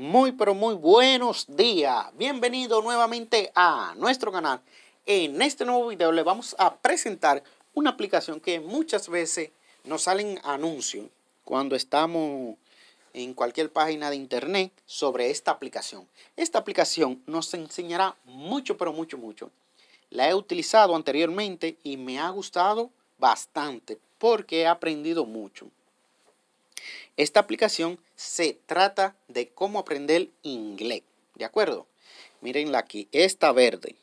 Muy pero muy buenos días. Bienvenido nuevamente a nuestro canal. En este nuevo video le vamos a presentar una aplicación que muchas veces nos salen anuncios cuando estamos en cualquier página de internet sobre esta aplicación. Esta aplicación nos enseñará mucho pero mucho mucho. La he utilizado anteriormente y me ha gustado bastante porque he aprendido mucho. Esta aplicación se trata de cómo aprender inglés. ¿De acuerdo? Mírenla aquí, esta verde.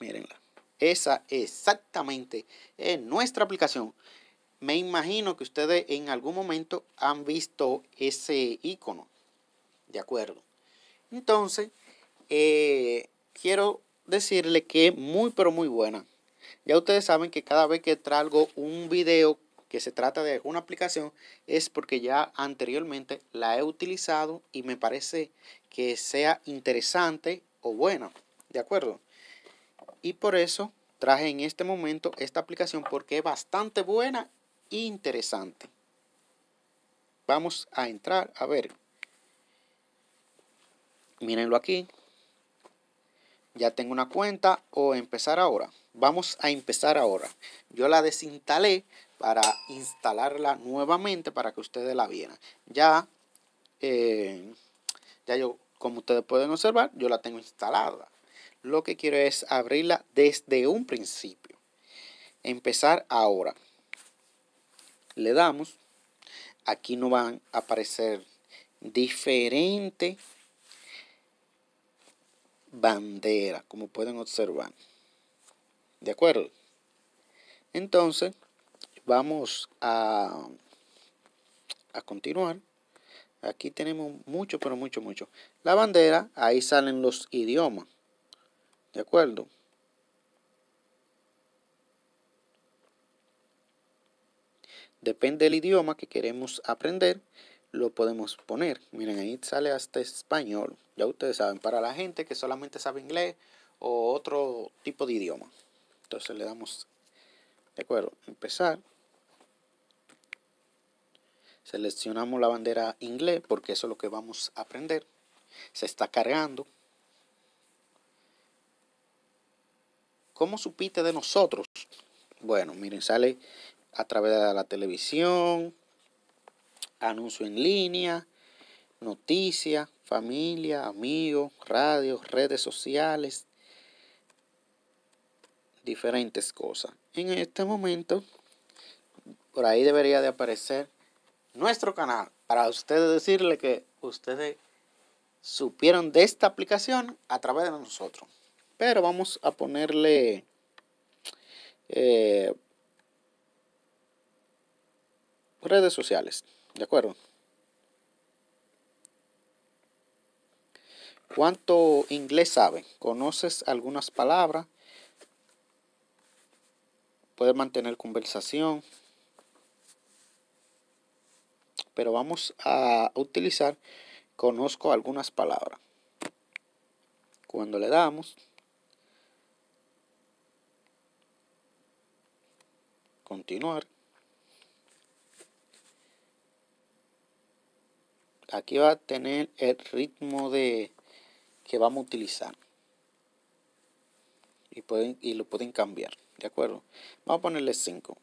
Mírenla. Esa exactamente es nuestra aplicación. Me imagino que ustedes en algún momento han visto ese icono. ¿De acuerdo? Entonces, eh, quiero decirle que es muy, pero muy buena. Ya ustedes saben que cada vez que traigo un video que se trata de una aplicación es porque ya anteriormente la he utilizado y me parece que sea interesante o buena. ¿De acuerdo? Y por eso traje en este momento esta aplicación porque es bastante buena e interesante. Vamos a entrar a ver. Mírenlo aquí. Ya tengo una cuenta o empezar ahora. Vamos a empezar ahora. Yo la desinstalé para instalarla nuevamente para que ustedes la vieran. Ya, eh, ya yo, como ustedes pueden observar, yo la tengo instalada. Lo que quiero es abrirla desde un principio. Empezar ahora. Le damos. Aquí nos van a aparecer diferentes banderas, como pueden observar. ¿De acuerdo? Entonces, vamos a, a continuar. Aquí tenemos mucho, pero mucho, mucho. La bandera, ahí salen los idiomas. ¿De acuerdo? Depende del idioma que queremos aprender, lo podemos poner. Miren, ahí sale hasta español. Ya ustedes saben, para la gente que solamente sabe inglés o otro tipo de idioma. Entonces le damos, de acuerdo, empezar. Seleccionamos la bandera inglés porque eso es lo que vamos a aprender. Se está cargando. ¿Cómo supiste de nosotros? Bueno, miren, sale a través de la televisión, anuncio en línea, noticia, familia, amigos, radio, redes sociales, diferentes cosas. En este momento, por ahí debería de aparecer nuestro canal para ustedes decirle que ustedes supieron de esta aplicación a través de nosotros. Pero vamos a ponerle eh, redes sociales, ¿de acuerdo? ¿Cuánto inglés sabe? ¿Conoces algunas palabras? mantener conversación. Pero vamos a utilizar conozco algunas palabras. Cuando le damos, continuar. Aquí va a tener el ritmo de que vamos a utilizar. Y, pueden, y lo pueden cambiar. ¿De acuerdo? Vamos a ponerle 5.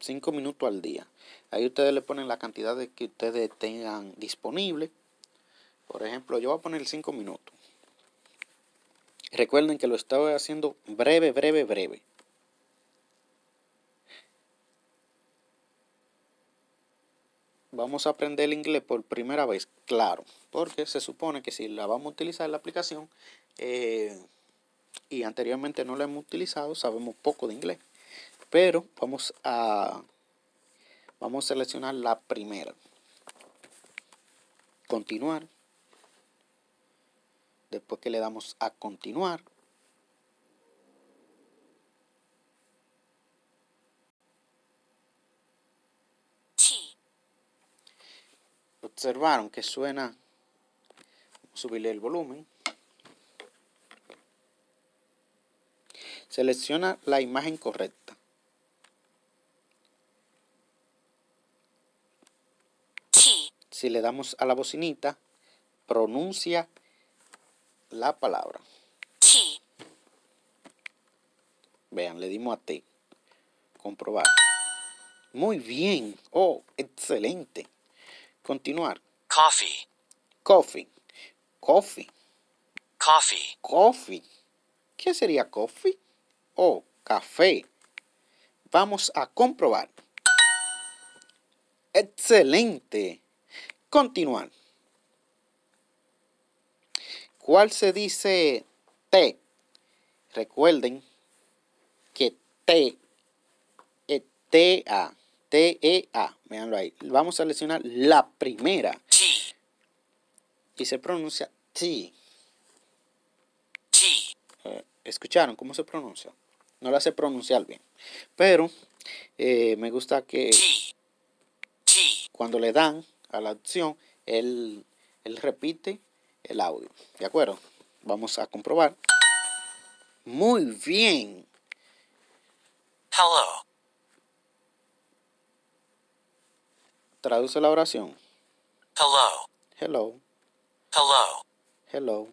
5 minutos al día. Ahí ustedes le ponen la cantidad de que ustedes tengan disponible. Por ejemplo, yo voy a poner 5 minutos. Recuerden que lo estaba haciendo breve, breve, breve. Vamos a aprender el inglés por primera vez, claro, porque se supone que si la vamos a utilizar en la aplicación, eh, y anteriormente no lo hemos utilizado, sabemos poco de inglés. Pero vamos a, vamos a seleccionar la primera. Continuar. Después que le damos a continuar, observaron que suena, subirle el volumen, Selecciona la imagen correcta. Si le damos a la bocinita, pronuncia la palabra. Vean, le dimos a T. Comprobar. Muy bien. Oh, excelente. Continuar. Coffee. Coffee. Coffee. Coffee. Coffee. ¿Qué sería coffee? o café. Vamos a comprobar. Excelente. Continuar. ¿Cuál se dice T? Recuerden que T es T-A. T-E-A. Veanlo ahí. Vamos a seleccionar la primera. Sí. Y se pronuncia T. Sí. Eh, ¿Escucharon cómo se pronuncia? No la sé pronunciar bien. Pero eh, me gusta que cuando le dan a la acción, él, él repite el audio. ¿De acuerdo? Vamos a comprobar. Muy bien. Hello. Traduce la oración. Hello. Hello. Hello. Hello.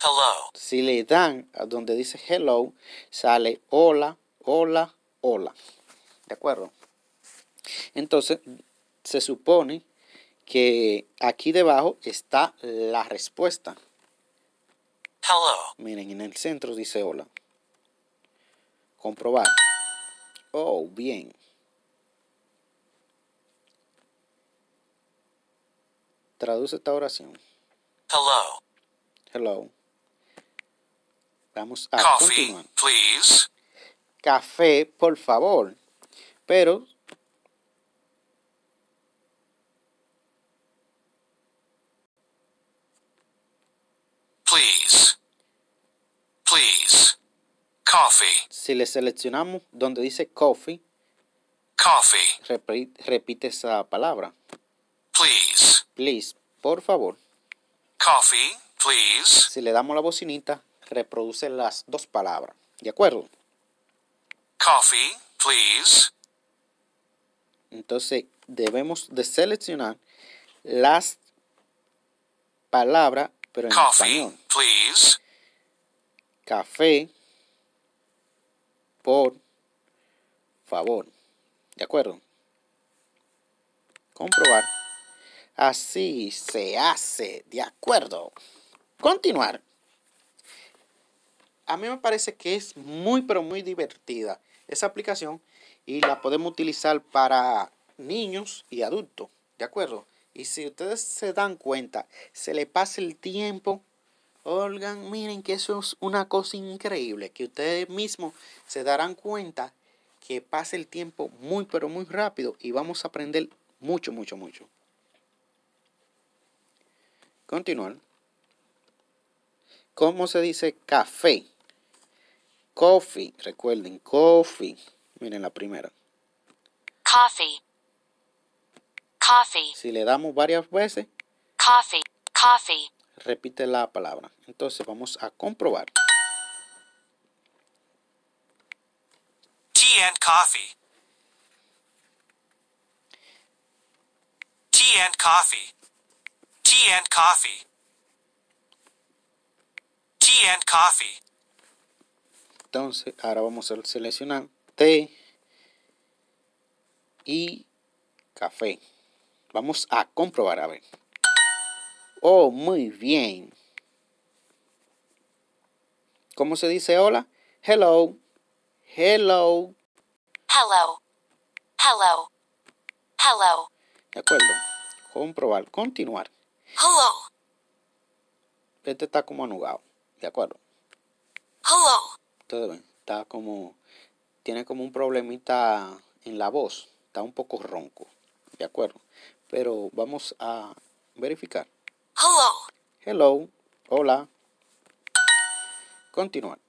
Hello. Si le dan a donde dice hello, sale hola, hola, hola. ¿De acuerdo? Entonces, se supone que aquí debajo está la respuesta. Hello. Miren, en el centro dice hola. Comprobar. Oh, bien. Traduce esta oración. Hello. Hello. Vamos a Coffee, Café, por favor. Pero Please. Please. Coffee. Si le seleccionamos donde dice coffee, coffee. Repite, repite esa palabra. Please. Please, por favor. Coffee, please. Si le damos la bocinita, reproduce las dos palabras. ¿De acuerdo? Coffee, please. Entonces debemos de seleccionar las palabras, pero en Coffee, Please. Café, por favor. ¿De acuerdo? Comprobar. Así se hace. ¿De acuerdo? Continuar a mí me parece que es muy, pero muy divertida esa aplicación y la podemos utilizar para niños y adultos, ¿de acuerdo? Y si ustedes se dan cuenta, se le pasa el tiempo, oigan, miren que eso es una cosa increíble, que ustedes mismos se darán cuenta que pasa el tiempo muy, pero muy rápido y vamos a aprender mucho, mucho, mucho. Continuar. ¿Cómo se dice café? Coffee, recuerden, coffee. Miren la primera. Coffee. Coffee. Si le damos varias veces. Coffee. Coffee. Repite la palabra. Entonces vamos a comprobar. Tea and coffee. Tea and coffee. Tea and coffee. Tea and coffee. Entonces, ahora vamos a seleccionar té y café. Vamos a comprobar, a ver. Oh, muy bien. ¿Cómo se dice hola? Hello. Hello. Hello. Hello. Hello. De acuerdo. Comprobar. Continuar. Hello. Este está como anugado. De acuerdo. Hello está como, tiene como un problemita en la voz, está un poco ronco, ¿de acuerdo? Pero vamos a verificar. Hello. Hello. Hola. Continuar.